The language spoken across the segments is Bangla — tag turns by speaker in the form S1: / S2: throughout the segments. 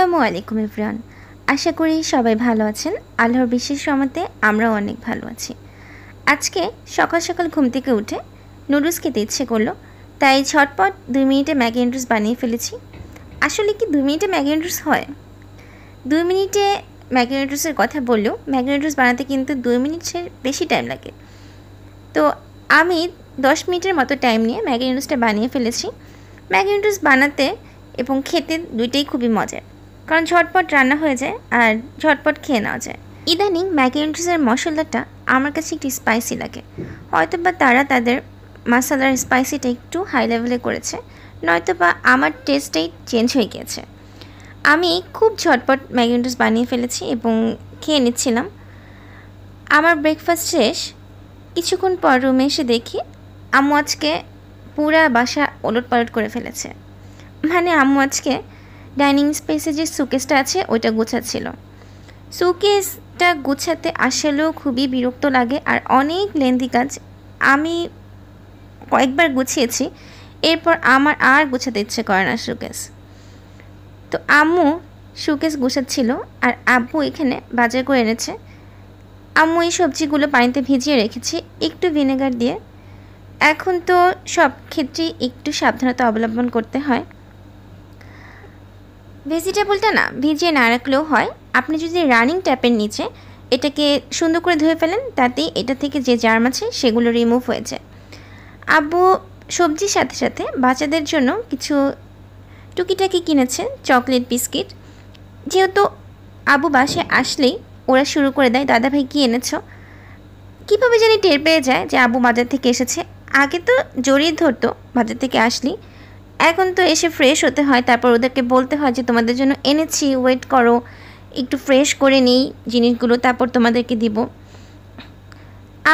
S1: আসসালামু আলাইকুম ইফরান আশা করি সবাই ভালো আছেন আল্লাহর বিশেষ সমাতে আমরাও অনেক ভালো আছি আজকে সকাল সকাল ঘুম থেকে উঠে নুডলস খেতে ইচ্ছে করলো তাই ঝটপট দুই মিনিটে ম্যাগি নুডলস বানিয়ে ফেলেছি আসলে কি দুই মিনিটে ম্যাগি নুডলস হয় দুই মিনিটে ম্যাগি নুডলসের কথা বললেও ম্যাগি নুডলস বানাতে কিন্তু দুই মিনিটের বেশি টাইম লাগে তো আমি দশ মিনিটের মতো টাইম নিয়ে ম্যাগি নুডলসটা বানিয়ে ফেলেছি ম্যাগি নুডলস বানাতে এবং খেতে দুইটাই খুবই মজার কারণ ঝটপট রান্না হয়ে যায় আর ঝটপট খেয়ে নেওয়া যায় ইদানিং ম্যাগি মশলাটা আমার কাছে একটু স্পাইসি লাগে হয়তো বা তারা তাদের মশলার স্পাইসিটা একটু হাই লেভেলে করেছে নয়তো বা আমার টেস্টটাই চেঞ্জ হয়ে গিয়েছে আমি খুব ঝটপট ম্যাগি বানিয়ে ফেলেছি এবং খেয়ে নিচ্ছিলাম আমার ব্রেকফাস্ট শেষ কিছুক্ষণ পর রুমে এসে দেখি আম্মু আজকে পুরা বাসা ওলট পালট করে ফেলেছে মানে আম্মু আজকে ডাইনিং স্পেসে যে সুকেসটা আছে ওইটা গোছাচ্ছিল সুকেসটা গোছাতে আসলেও খুবই বিরক্ত লাগে আর অনেক লেন্দি কাজ আমি কয়েকবার গুছিয়েছি এরপর আমার আর গোছাতে ইচ্ছে করে না সুকেস তো আম্মু সুকেস গোছাচ্ছিল আর আব্বু এখানে বাজার করে এনেছে আম্মু এই সবজিগুলো পানিতে ভিজিয়ে রেখেছি একটু ভিনেগার দিয়ে এখন তো সব ক্ষেত্রেই একটু সাবধানতা অবলম্বন করতে হয় ভেজিটেবলটা না ভিজিয়ে না রাখলেও হয় আপনি যদি রানিং ট্যাপের নিচে এটাকে সুন্দর করে ধুয়ে ফেলেন তাতেই এটা থেকে যে জার্ম আছে সেগুলো রিমুভ হয়েছে আব্বু সবজির সাথে সাথে বাচ্চাদের জন্য কিছু টুকিটাকি কিনেছে চকলেট বিস্কিট যেহেতু আবু বাসে আসলেই ওরা শুরু করে দেয় দাদা ভাই কী এনেছ কীভাবে জানি টের পেয়ে যায় যে আবু বাজার থেকে এসেছে আগে তো জড়িয়ে ধরতো বাজার থেকে আসলেই এখন তো এসে ফ্রেশ হতে হয় তারপর ওদেরকে বলতে হয় যে তোমাদের জন্য এনেছি ওয়েট করো একটু ফ্রেশ করে নেই জিনিসগুলো তারপর তোমাদেরকে দিব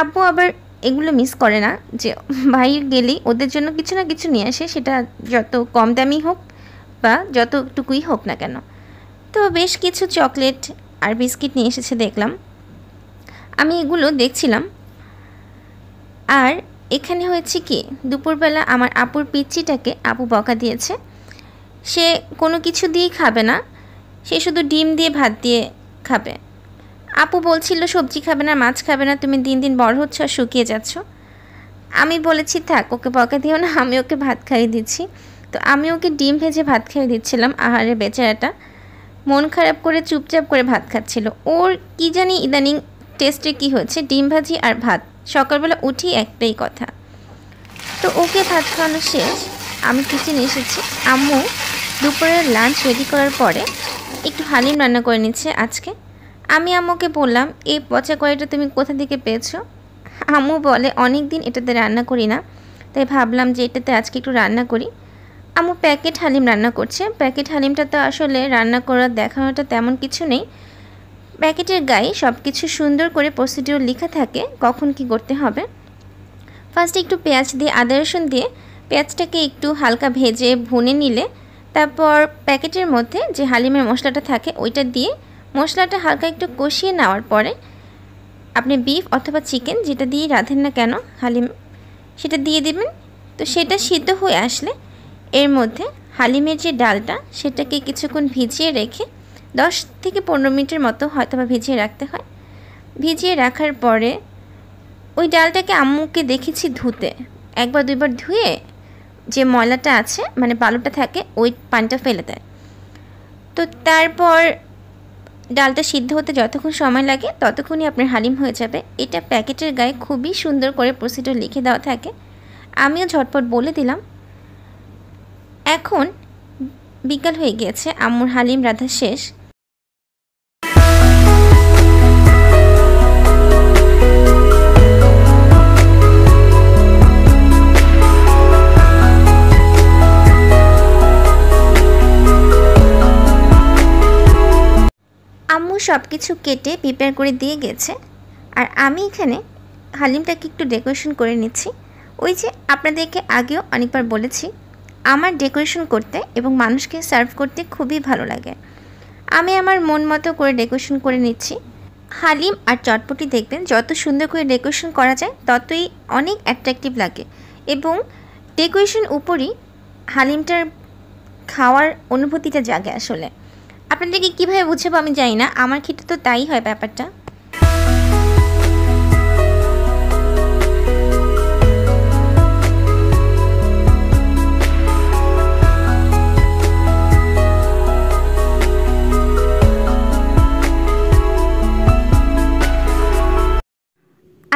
S1: আব্বু আবার এগুলো মিস করে না যে ভাই গেলে ওদের জন্য কিছু না কিছু নিয়ে আসে সেটা যত কম দামি হোক বা যতটুকুই হোক না কেন তো বেশ কিছু চকলেট আর বিস্কিট নিয়ে এসেছে দেখলাম আমি এগুলো দেখছিলাম আর এখানে হয়েছে কি দুপুরবেলা আমার আপুর পিচ্ছিটাকে আপু বকা দিয়েছে সে কোনো কিছু দিয়েই খাবে না সে শুধু ডিম দিয়ে ভাত দিয়ে খাবে আপু বলছিল সবজি খাবে না মাছ খাবে না তুমি দিন দিন বড় হচ্ছ আর শুকিয়ে যাচ্ছ আমি বলেছি থাক ওকে বকা দিও না আমি ওকে ভাত খাইয়ে দিচ্ছি তো আমি ওকে ডিম ভেজে ভাত খাইয়ে দিচ্ছিলাম আহারে বেচারাটা মন খারাপ করে চুপচাপ করে ভাত খাচ্ছিল ওর কি জানি ইদানিং টেস্টে কি হয়েছে ডিম ভাজি আর ভাত সকালবেলা উঠি একটাই কথা তো ওকে ভাত খাওয়ানো শেষ আমি কিচেনে এসেছি আম্মু দুপুরের লাঞ্চ রেডি করার পরে একটু হালিম রান্না করে নিচ্ছে আজকে আমি আম্মুকে বললাম এই পচা কড়াইটা তুমি কোথা থেকে পেয়েছো আম্মু বলে অনেক দিন এটাতে রান্না করি না তাই ভাবলাম যে এটাতে আজকে একটু রান্না করি আম্মু প্যাকেট হালিম রান্না করছে প্যাকেট হালিমটা তো আসলে রান্না করার দেখানোটা তেমন কিছু নেই প্যাকেটের গায়ে সব কিছু সুন্দর করে প্রসিডিওর লেখা থাকে কখন কি করতে হবে ফার্স্টে একটু পেঁয়াজ দিয়ে আদা রসুন দিয়ে পেঁয়াজটাকে একটু হালকা ভেজে ভুনে নিলে তারপর প্যাকেটের মধ্যে যে হালিমের মশলাটা থাকে ওইটা দিয়ে মশলাটা হালকা একটু কষিয়ে নেওয়ার পরে আপনি বিফ অথবা চিকেন যেটা দিয়ে রাঁধেন না কেন হালিম সেটা দিয়ে দেবেন তো সেটা সিদ্ধ হয়ে আসলে এর মধ্যে হালিমের যে ডালটা সেটাকে কিছুক্ষণ ভিজিয়ে রেখে দশ থেকে পনেরো মিনিটের মতো হয়তো বা ভিজিয়ে রাখতে হয় ভিজিয়ে রাখার পরে ওই ডালটাকে আম্মুকে দেখেছি ধুতে একবার দুইবার ধুয়ে যে ময়লাটা আছে মানে বালুটা থাকে ওই পানিটা ফেলে দেয় তো তারপর ডালটা সিদ্ধ হতে যতক্ষণ সময় লাগে ততক্ষণই আপনার হালিম হয়ে যাবে এটা প্যাকেটের গায়ে খুবই সুন্দর করে প্রসিডিওর লিখে দেওয়া থাকে আমিও ঝটপট বলে দিলাম এখন বিকাল হয়ে গিয়েছে আম্মুর হালিম রাধা শেষ আম্মু সব কিছু কেটে প্রিপেয়ার করে দিয়ে গেছে আর আমি এখানে হালিমটাকে একটু ডেকোরেশন করে নিচ্ছি ওই যে আপনাদেরকে আগেও অনেকবার বলেছি আমার ডেকোরেশন করতে এবং মানুষকে সার্ভ করতে খুবই ভালো লাগে আমি আমার মন মতো করে ডেকোরেশন করে নিচ্ছি হালিম আর চটপটি দেখবেন যত সুন্দর করে ডেকোরেশন করা যায় ততই অনেক অ্যাট্রাকটিভ লাগে এবং ডেকোরেশন উপরই হালিমটার খাওয়ার অনুভূতিটা জাগে আসলে আপনাদেরকে কীভাবে বুঝাবো আমি জানি না আমার ক্ষেত্রে তো তাই হয় ব্যাপারটা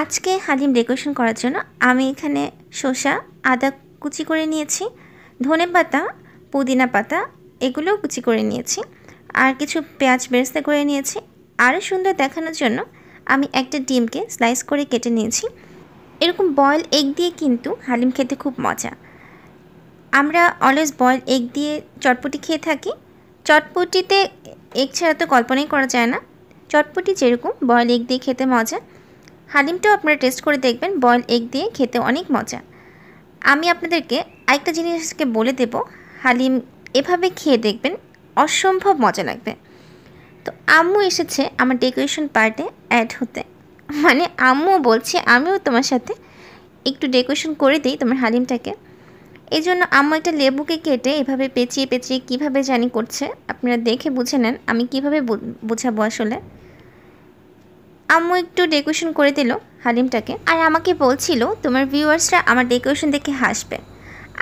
S1: আজকে হালিম ডেকোরেশন করার জন্য আমি এখানে শসা আদা কুচি করে নিয়েছি ধনে পাতা পুদিনা পাতা এগুলোও কুচি করে নিয়েছি আর কিছু পেঁয়াজ বেরেস্তা করে নিয়েছি আরও সুন্দর দেখানোর জন্য আমি একটা ডিমকে স্লাইস করে কেটে নিয়েছি এরকম বয়েল এগ দিয়ে কিন্তু হালিম খেতে খুব মজা আমরা অলওয়েজ বয়েল এগ দিয়ে চটপটি খেয়ে থাকি চটপটিতে এগ ছাড়া তো কল্পনাই করা যায় না চটপটি যেরকম বয়েল এগ দিয়ে খেতে মজা হালিমটাও আপনারা টেস্ট করে দেখবেন বয়েল এগ দিয়ে খেতে অনেক মজা আমি আপনাদেরকে আরেকটা জিনিসকে বলে দেব হালিম এভাবে খেয়ে দেখবেন অসম্ভব মজা লাগবে তো আম্মু এসেছে আমার ডেকোরেশন পার্টে অ্যাড হতে মানে আম্মু বলছে আমিও তোমার সাথে একটু ডেকোরেশন করে দিই তোমার হালিমটাকে এই জন্য আম্মু একটা লেবুকে কেটে এভাবে পেঁচিয়ে পেঁচিয়ে কিভাবে জানি করছে আপনারা দেখে বুঝে নেন আমি কিভাবে বোঝাবো আসলে আম্মু একটু ডেকোরেশন করে দিল হালিমটাকে আর আমাকে বলছিল তোমার ভিউয়ার্সরা আমার ডেকোরেশন দেখে হাসবে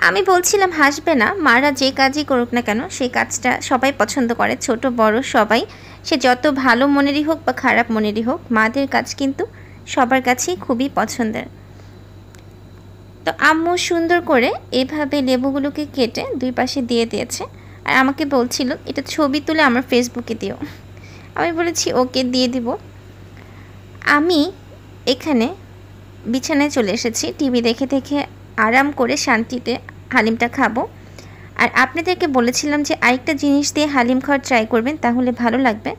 S1: আমি বলছিলাম হাসবে না মারা যে কাজই করুক না কেন সেই কাজটা সবাই পছন্দ করে ছোট বড় সবাই সে যত ভালো মনেরই হোক বা খারাপ মনেরই হোক মাদের কাজ কিন্তু সবার কাছেই খুবই পছন্দের তো আম্মু সুন্দর করে এভাবে লেবুগুলোকে কেটে দুই পাশে দিয়ে দিয়েছে আর আমাকে বলছিল এটা ছবি তুলে আমার ফেসবুকে দিও আমি বলেছি ওকে দিয়ে দিব আমি এখানে বিছানায় চলে এসেছি টিভি দেখে দেখে আরাম করে শান্তিতে হালিমটা খাবো আর আপনাদেরকে বলেছিলাম যে আরেকটা জিনিস দিয়ে হালিম খাওয়ার ট্রাই করবেন তাহলে ভালো লাগবে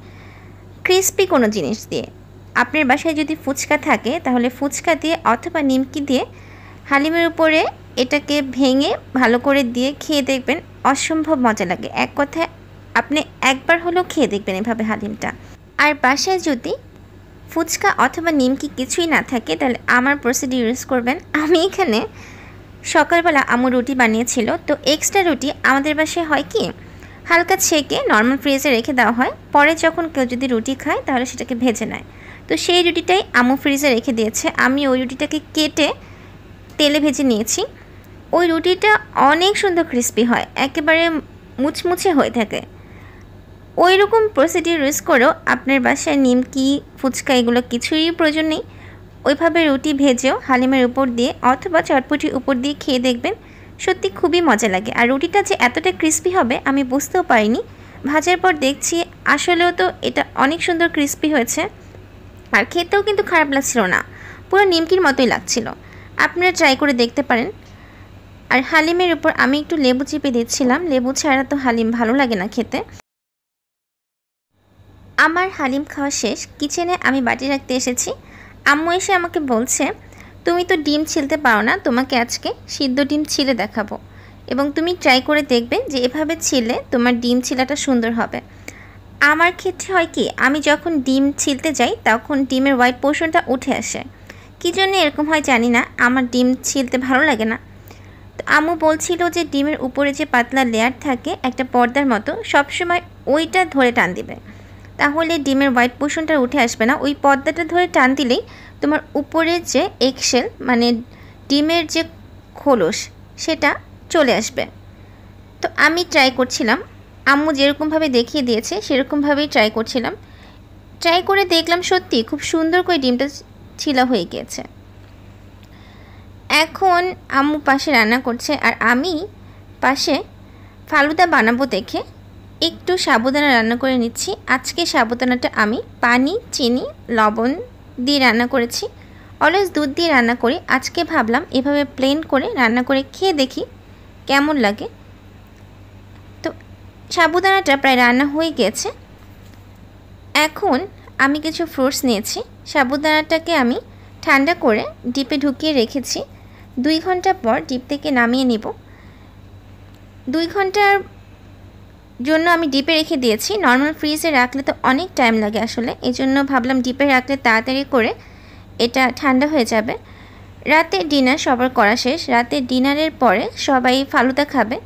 S1: ক্রিসপি কোনো জিনিস দিয়ে আপনার বাসায় যদি ফুচকা থাকে তাহলে ফুচকা দিয়ে অথবা নিমকি দিয়ে হালিমের উপরে এটাকে ভেঙে ভালো করে দিয়ে খেয়ে দেখবেন অসম্ভব মজা লাগে এক কথায় আপনি একবার হলেও খেয়ে দেখবেন এভাবে হালিমটা আর বাসায় যদি ফুচকা অথবা নিমকি কিছুই না থাকে তাহলে আমার প্রসিডি ইউজ করবেন আমি এখানে সকালবেলা আমু রুটি বানিয়েছিল তো এক্সট্রা রুটি আমাদের বাসায় হয় কি হালকা ছেঁকে নর্মাল ফ্রিজে রেখে দেওয়া হয় পরে যখন কেউ যদি রুটি খায় তাহলে সেটাকে ভেজে নেয় তো সেই রুটিটাই আমু ফ্রিজে রেখে দিয়েছে আমি ওই রুটিটাকে কেটে তেলে ভেজে নিয়েছি ওই রুটিটা অনেক সুন্দর ক্রিস্পি হয় একেবারে মুচমুচে হয়ে থাকে ওই রকম প্রসিডিউর ইউজ করেও আপনার বাসায় নিমকি ফুচকা এগুলো কিছুই প্রয়োজন নেই ওইভাবে রুটি ভেজেও হালিমের উপর দিয়ে অথবা চটপটির উপর দিয়ে খেয়ে দেখবেন সত্যি খুবই মজা লাগে আর রুটিটা যে এতটা ক্রিস্পি হবে আমি বুঝতেও পারিনি ভাজার পর দেখছি আসলেও তো এটা অনেক সুন্দর ক্রিস্পি হয়েছে আর খেতেও কিন্তু খারাপ লাগছিল না পুরো নিমকির মতোই লাগছিল আপনারা ট্রাই করে দেখতে পারেন আর হালিমের উপর আমি একটু লেবু চিপে দিচ্ছিলাম লেবু ছাড়া তো হালিম ভালো লাগে না খেতে আমার হালিম খাওয়া শেষ কিচেনে আমি বাটি রাখতে এসেছি আম্মু এসে আমাকে বলছে তুমি তো ডিম ছিলতে পারো না তোমাকে আজকে সিদ্ধ ডিম ছিলে দেখাবো এবং তুমি ট্রাই করে দেখবে যে এভাবে ছিলে তোমার ডিম ছিলাটা সুন্দর হবে আমার ক্ষেত্রে হয় কি আমি যখন ডিম ছিলতে যাই তখন ডিমের হোয়াইট পোর্শনটা উঠে আসে কী জন্য এরকম হয় জানি না আমার ডিম ছিলতে ভালো লাগে না তো আম্মু বলছিল যে ডিমের উপরে যে পাতলা লেয়ার থাকে একটা পর্দার মতো সবসময় ওইটা ধরে টান দিবে তাহলে ডিমের হোয়াইট পোর্শনটা উঠে আসবে না ওই পর্দাটা ধরে টান দিলেই তোমার উপরের যে এক্সেল মানে ডিমের যে খোলস সেটা চলে আসবে তো আমি ট্রাই করছিলাম আম্মু যেরকমভাবে দেখিয়ে দিয়েছে সেরকমভাবেই ট্রাই করছিলাম ট্রাই করে দেখলাম সত্যি খুব সুন্দর করে ডিমটা ছিলা হয়ে গিয়েছে এখন আম্মু পাশে রান্না করছে আর আমি পাশে ফালুদা বানাবো দেখে একটু সাবুদানা রান্না করে নিচ্ছি আজকে সাবুদানাটা আমি পানি চিনি লবণ দিয়ে রান্না করেছি অলস দুধ দিয়ে রান্না করি আজকে ভাবলাম এভাবে প্লেন করে রান্না করে খেয়ে দেখি কেমন লাগে তো সাবুদানাটা প্রায় রান্না হয়ে গেছে এখন আমি কিছু ফ্রুটস নিয়েছি সাবুদানাটাকে আমি ঠান্ডা করে ডিপে ঢুকিয়ে রেখেছি দুই ঘন্টা পর ডিপ থেকে নামিয়ে নিব দুই ঘন্টার জন্য আমি ডিপে রেখে দিয়েছি নর্মাল ফ্রিজে রাখলে তো অনেক টাইম লাগে আসলে এই জন্য ভাবলাম ডিপে রাখলে তাড়াতাড়ি করে এটা ঠান্ডা হয়ে যাবে রাতে ডিনার সবার করা শেষ রাতে ডিনারের পরে সবাই ফালুদা খাবে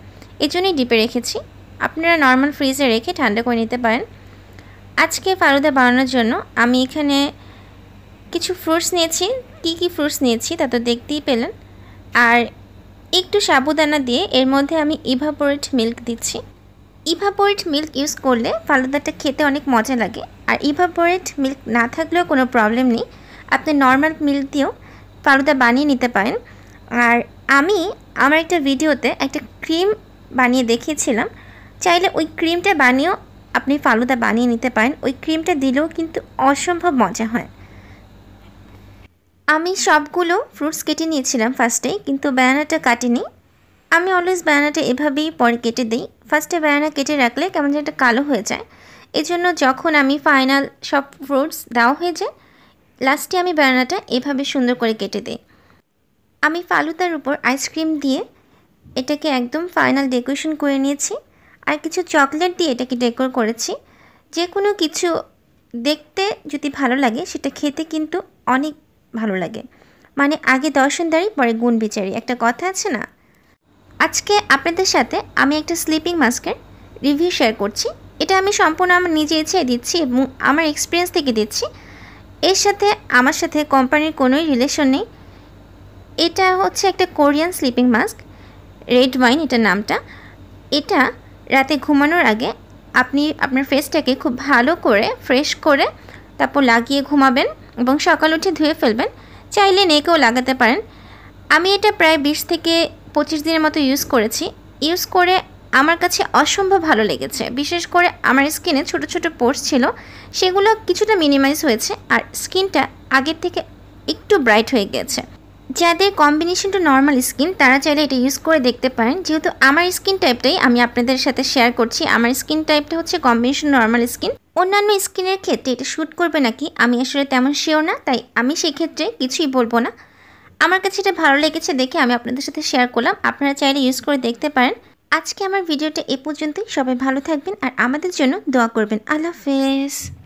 S1: এই জন্যই ডিপে রেখেছি আপনারা নর্মাল ফ্রিজে রেখে ঠান্ডা করে নিতে পারেন আজকে ফালুদা বানানোর জন্য আমি এখানে কিছু ফ্রুটস নিয়েছি কি কি ফ্রুটস নিয়েছি তা তো দেখতেই পেলেন আর একটু সাবুদানা দিয়ে এর মধ্যে আমি ইভাপোরেট মিল্ক দিচ্ছি ইভাপোরেট মিল্ক ইউজ করলে ফালুদাটা খেতে অনেক মজা লাগে আর ইভাপোরেট মিল্ক না থাকলেও কোনো প্রবলেম নেই আপনি নর্মাল মিল্ক দিয়েও ফালুদা বানিয়ে নিতে পারেন আর আমি আমার একটা ভিডিওতে একটা ক্রিম বানিয়ে দেখিয়েছিলাম চাইলে ওই ক্রিমটা বানিয়েও আপনি ফালুদা বানিয়ে নিতে পারেন ওই ক্রিমটা দিলেও কিন্তু অসম্ভব মজা হয় আমি সবগুলো ফ্রুটস কেটে নিয়েছিলাম ফার্স্টেই কিন্তু ব্যানানাটা কাটিনি আমি অলওয়েজ বায়ানাটা এভাবেই পরে কেটে দিই ফার্স্টে বায়ানা কেটে রাখলে কেমন যেন একটা কালো হয়ে যায় এজন্য যখন আমি ফাইনাল সব ফ্রুটস দেওয়া হয়ে যায় লাস্টে আমি বায়ানাটা এভাবে সুন্দর করে কেটে দিই আমি ফালুতার উপর আইসক্রিম দিয়ে এটাকে একদম ফাইনাল ডেকোরেশন করে নিয়েছি আর কিছু চকলেট দিয়ে এটাকে ডেকোর করেছি যে কোনো কিছু দেখতে যদি ভালো লাগে সেটা খেতে কিন্তু অনেক ভালো লাগে মানে আগে দর্শনদারি পরে গুণ বিচারি একটা কথা আছে না আজকে আপনাদের সাথে আমি একটা স্লিপিং মাস্কের রিভিউ শেয়ার করছি এটা আমি সম্পূর্ণ আমার নিজে ইচ্ছে দিচ্ছি এবং আমার এক্সপিরিয়েন্স থেকে দিচ্ছি এর সাথে আমার সাথে কোম্পানির কোনোই রিলেশন নেই এটা হচ্ছে একটা Korean sleeping mask red wine এটার নামটা এটা রাতে ঘুমানোর আগে আপনি আপনার ফেসটাকে খুব ভালো করে ফ্রেশ করে তারপর লাগিয়ে ঘুমাবেন এবং সকাল উঠে ধুয়ে ফেলবেন চাইলে নেকেও লাগাতে পারেন আমি এটা প্রায় বিশ থেকে পঁচিশ দিনের মতো ইউজ করেছি ইউজ করে আমার কাছে অসম্ভব ভালো লেগেছে বিশেষ করে আমার স্কিনে ছোট ছোট পোর্স ছিল সেগুলো কিছুটা মিনিমাইজ হয়েছে আর স্কিনটা আগের থেকে একটু ব্রাইট হয়ে গেছে যাদের কম্বিনেশনটা নর্মাল স্কিন তারা চাইলে এটা ইউজ করে দেখতে পারেন যেহেতু আমার স্কিন টাইপটাই আমি আপনাদের সাথে শেয়ার করছি আমার স্কিন টাইপটা হচ্ছে কম্বিনেশন নর্মাল স্কিন অন্যান্য স্কিনের ক্ষেত্রে এটা শ্যুট করবে নাকি আমি আসলে তেমন শিও না তাই আমি সেক্ষেত্রে কিছুই বলবো না আমার কাছে এটা ভালো লেগেছে দেখে আমি আপনাদের সাথে শেয়ার করলাম আপনারা চাইলে ইউজ করে দেখতে পারেন আজকে আমার ভিডিওটা এ পর্যন্তই সবাই ভালো থাকবেন আর আমাদের জন্য দোয়া করবেন আল্লাহ হাফেজ